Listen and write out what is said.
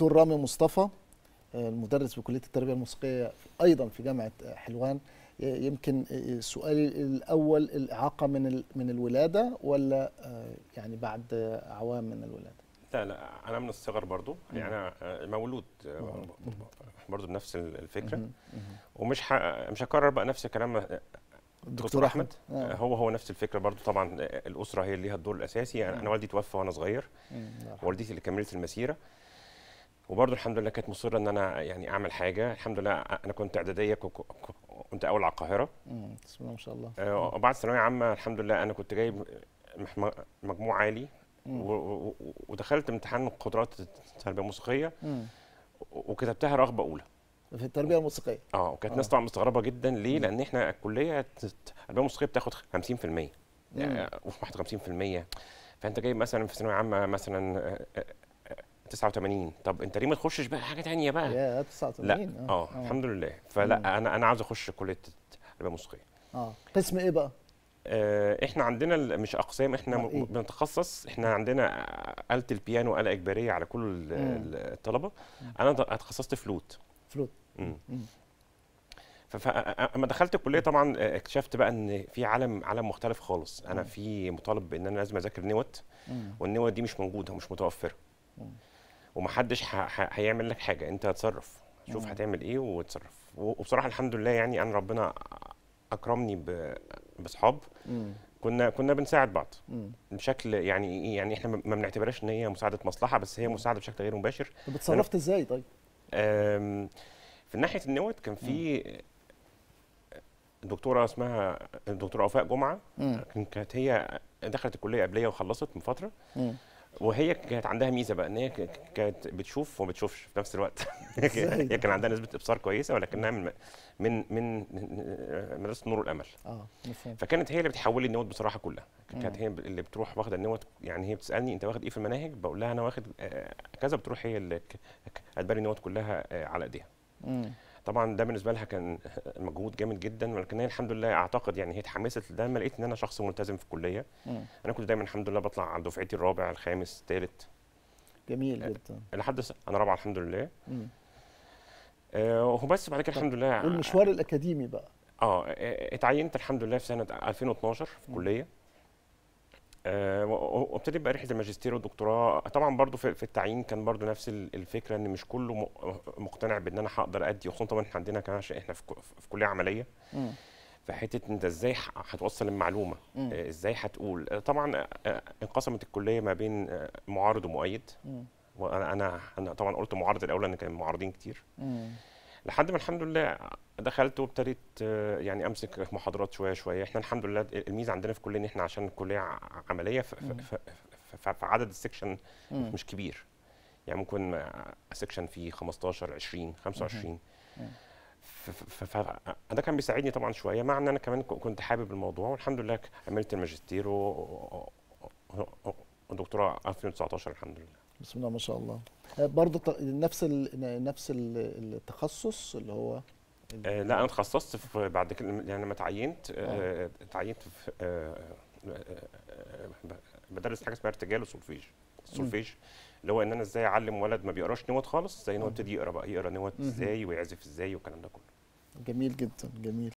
دكتور رامي مصطفى آه، المدرس بكليه التربيه الموسيقيه ايضا في جامعه حلوان يمكن آه، سؤالي الاول الاعاقه من من الولاده ولا آه، يعني بعد اعوام من الولاده لا لا انا من الصغر برضو يعني انا مولود برضو بنفس الفكره ومش مش هكرر بقى نفس الكلام دكتور احمد آه. هو هو نفس الفكره برضو طبعا الاسره هي اللي ليها الدور الاساسي يعني انا والدي توفى وانا صغير والدتي اللي كملت المسيره وبرضه الحمد لله كانت مصره ان انا يعني اعمل حاجه الحمد لله انا كنت اعداديه كنت اول على القاهره بسم الله ما شاء الله آه، وبعد ثانويه عامه الحمد لله انا كنت جايب مجموع عالي ودخلت امتحان قدرات التربيه الموسيقيه وكتبتها رغبه اولى في التربيه الموسيقيه اه وكانت الناس آه. طبعا مستغربه جدا ليه مم. لان احنا الكليه التربيه الموسيقيه بتاخد 50% يعني 51% فانت جايب مثلا في ثانويه عامه مثلا آه، 89 طب انت ليه ما تخشش بقى حاجه ثانيه بقى يا 89 لا اه. اه،, اه الحمد لله فلا مم. انا انا عاوز اخش كليه التربيه الموسيقيه اه قسم ايه بقى آه، احنا عندنا مش اقسام احنا إيه؟ بنتخصص احنا عندنا آلة البيانو آلة اجباريه على كل الطلبه انا اتخصصت فلوت فلوت امم دخلت الكليه طبعا اكتشفت بقى ان في عالم عالم مختلف خالص انا في مطالب ان انا لازم اذاكر نوت والنوت دي مش موجوده ومش متوفره ومحدش هيعمل لك حاجه انت هتصرف شوف هتعمل ايه وتصرف وبصراحه الحمد لله يعني انا ربنا اكرمني باصحاب كنا كنا بنساعد بعض بشكل يعني إيه، يعني احنا ما بنعتبرهاش ان هي مساعده مصلحه بس هي مساعده بشكل غير مباشر بتصرفت ازاي طيب؟ في ناحيه النوت كان في دكتوره اسمها الدكتوره وفاء جمعه كانت هي دخلت الكليه قبليه وخلصت من فتره وهي كانت عندها ميزه بقى ان هي كانت بتشوف وما بتشوفش في نفس الوقت هي كان عندها نسبه ابصار كويسه ولكنها من من من مدرسه نور الامل اه فكانت هي اللي بتحول لي النوت بصراحه كلها كانت هي اللي بتروح واخده النوت يعني هي بتسالني انت واخد ايه في المناهج بقول لها انا واخد آه، كذا بتروح هي اللي هتباري النوت كلها آه، على ايديها طبعا ده بالنسبه لها كان مجهود جامد جدا ولكن هي الحمد لله اعتقد يعني هي اتحمست لده لما لقيت ان انا شخص ملتزم في الكليه مم. انا كنت دايما الحمد لله بطلع على دفعتي الرابع الخامس الثالث جميل آه، جدا لحد انا رابعه الحمد لله آه وبس بعد كده الحمد لله والمشوار الاكاديمي بقى اه, آه،, آه، اتعينت الحمد لله في سنه 2012 في مم. آه، وابتدي وابتديت بقى رحله الماجستير والدكتوراه طبعا برضو في التعيين كان برضو نفس الفكره ان مش كله مقتنع بان انا هقدر ادي وخصوصا طبعا احنا عندنا كمان احنا في كليه عمليه فحته انت ازاي هتوصل المعلومه مم. آه، ازاي هتقول آه، طبعا انقسمت الكليه ما بين معارض ومؤيد مم. وانا انا انا طبعا قلت معارض الاول لان كان معارضين كتير مم. لحد ما الحمد لله دخلت وابتديت يعني امسك محاضرات شويه شويه احنا الحمد لله الميزه عندنا في الكليه ان احنا عشان الكليه عمليه فعدد السكشن مش كبير يعني ممكن سكشن فيه 15 20 25 فده كان بيساعدني طبعا شويه مع ان انا كمان كنت حابب الموضوع والحمد لله عملت الماجستير ودكتوراه 2019 الحمد لله بسم الله ما شاء الله آه، برضه نفس الـ نفس التخصص اللي هو آه لا انا اتخصصت في بعد كده يعني لما تعينت آه, آه. تعينت في آه،, آه بدرس حاجه اسمها ارتجال وسولفيج السولفيج اللي هو ان انا ازاي اعلم ولد ما بيقراش نوت خالص ازاي ان هو يبتدي يقرا بقى يقرا نوت ازاي ويعزف ازاي والكلام ده كله جميل جدا جميل